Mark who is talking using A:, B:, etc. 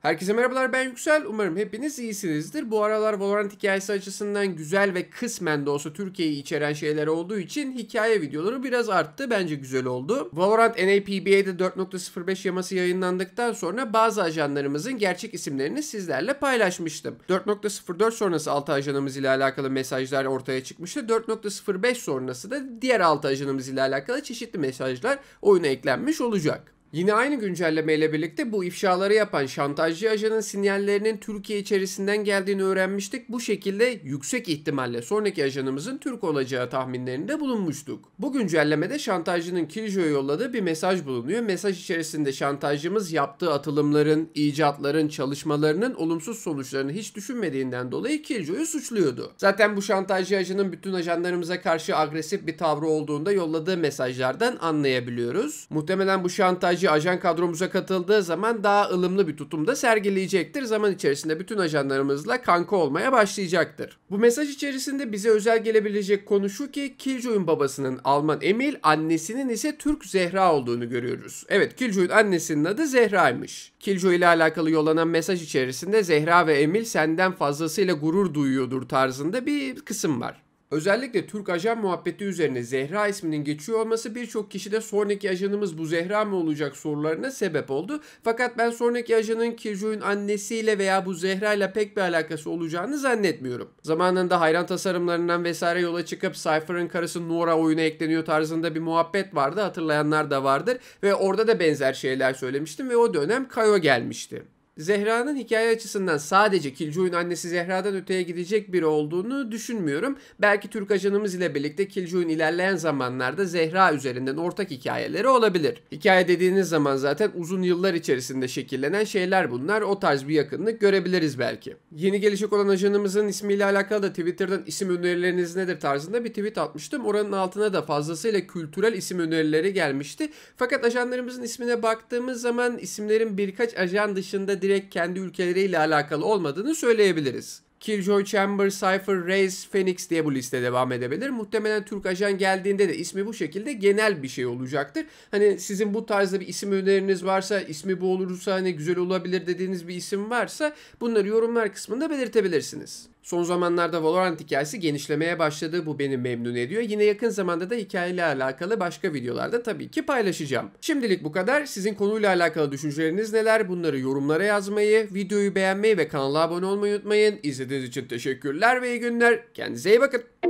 A: Herkese merhabalar ben Yüksel. Umarım hepiniz iyisinizdir. Bu aralar Valorant hikayesi açısından güzel ve kısmen de olsa Türkiye'yi içeren şeyler olduğu için hikaye videoları biraz arttı. Bence güzel oldu. Valorant NAPBA'de 4.05 yaması yayınlandıktan sonra bazı ajanlarımızın gerçek isimlerini sizlerle paylaşmıştım. 4.04 sonrası 6 ajanımız ile alakalı mesajlar ortaya çıkmıştı. 4.05 sonrası da diğer 6 ajanımız ile alakalı çeşitli mesajlar oyuna eklenmiş olacak. Yine aynı güncellemeyle birlikte bu ifşaları yapan şantajcı ajanın sinyallerinin Türkiye içerisinden geldiğini öğrenmiştik. Bu şekilde yüksek ihtimalle sonraki ajanımızın Türk olacağı tahminlerinde bulunmuştuk. Bu güncellemede şantajcının Kirjo'ya yolladığı bir mesaj bulunuyor. Mesaj içerisinde şantajcımız yaptığı atılımların, icatların, çalışmalarının olumsuz sonuçlarını hiç düşünmediğinden dolayı Kirjo'yu suçluyordu. Zaten bu şantajcı ajanın bütün ajanlarımıza karşı agresif bir tavrı olduğunda yolladığı mesajlardan anlayabiliyoruz. Muhtemelen bu şantaj enerji ajan kadromuza katıldığı zaman daha ılımlı bir tutumda sergileyecektir. Zaman içerisinde bütün ajanlarımızla kanka olmaya başlayacaktır. Bu mesaj içerisinde bize özel gelebilecek konu şu ki Killjoy'un babasının Alman Emil, annesinin ise Türk Zehra olduğunu görüyoruz. Evet Killjoy'un annesinin adı Zehra'ymış. Killjoy ile alakalı yollanan mesaj içerisinde Zehra ve Emil senden fazlasıyla gurur duyuyordur tarzında bir kısım var. Özellikle Türk ajan muhabbeti üzerine Zehra isminin geçiyor olması birçok kişide sonraki ajanımız bu Zehra mı olacak sorularına sebep oldu. Fakat ben sonraki ajanın Kirjo'nun annesiyle veya bu Zehra ile pek bir alakası olacağını zannetmiyorum. Zamanında hayran tasarımlarından vesaire yola çıkıp Cypher'ın karısı Nora oyuna ekleniyor tarzında bir muhabbet vardı hatırlayanlar da vardır ve orada da benzer şeyler söylemiştim ve o dönem Kayo gelmişti. Zehra'nın hikaye açısından sadece Killjoy'un annesi Zehra'dan öteye gidecek biri olduğunu düşünmüyorum. Belki Türk ajanımız ile birlikte Killjoy'un ilerleyen zamanlarda Zehra üzerinden ortak hikayeleri olabilir. Hikaye dediğiniz zaman zaten uzun yıllar içerisinde şekillenen şeyler bunlar. O tarz bir yakınlık görebiliriz belki. Yeni gelecek olan ajanımızın ismiyle alakalı da Twitter'dan isim önerileriniz nedir tarzında bir tweet atmıştım. Oranın altına da fazlasıyla kültürel isim önerileri gelmişti. Fakat ajanlarımızın ismine baktığımız zaman isimlerin birkaç ajan dışında direkt direkt kendi ülkeleriyle alakalı olmadığını söyleyebiliriz. Killjoy, Chamber, Cypher, Raze, Phoenix diye bu liste devam edebilir. Muhtemelen Türk ajan geldiğinde de ismi bu şekilde genel bir şey olacaktır. Hani sizin bu tarzda bir isim öneriniz varsa, ismi bu olursa hani güzel olabilir dediğiniz bir isim varsa bunları yorumlar kısmında belirtebilirsiniz. Son zamanlarda Valorant hikayesi genişlemeye başladı. Bu beni memnun ediyor. Yine yakın zamanda da hikayeyle alakalı başka videolarda tabii ki paylaşacağım. Şimdilik bu kadar. Sizin konuyla alakalı düşünceleriniz neler? Bunları yorumlara yazmayı, videoyu beğenmeyi ve kanala abone olmayı unutmayın. İzlediğiniz izlediğiniz için teşekkürler ve iyi günler. Kendinize iyi bakın.